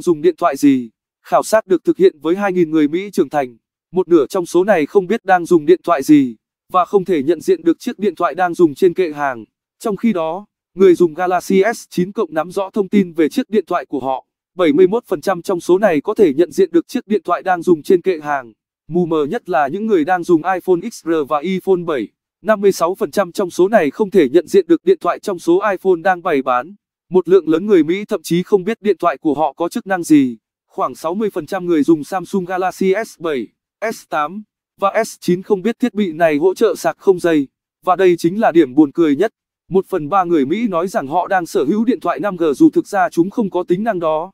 dùng điện thoại gì. Khảo sát được thực hiện với 2.000 người Mỹ trưởng thành, một nửa trong số này không biết đang dùng điện thoại gì, và không thể nhận diện được chiếc điện thoại đang dùng trên kệ hàng. Trong khi đó, người dùng Galaxy S9 cộng nắm rõ thông tin về chiếc điện thoại của họ. 71% trong số này có thể nhận diện được chiếc điện thoại đang dùng trên kệ hàng. Mù mờ nhất là những người đang dùng iPhone XR và iPhone 7. 56% trong số này không thể nhận diện được điện thoại trong số iPhone đang bày bán một lượng lớn người Mỹ thậm chí không biết điện thoại của họ có chức năng gì. Khoảng 60% người dùng Samsung Galaxy S7, S8 và S9 không biết thiết bị này hỗ trợ sạc không dây. Và đây chính là điểm buồn cười nhất. Một phần ba người Mỹ nói rằng họ đang sở hữu điện thoại 5G dù thực ra chúng không có tính năng đó.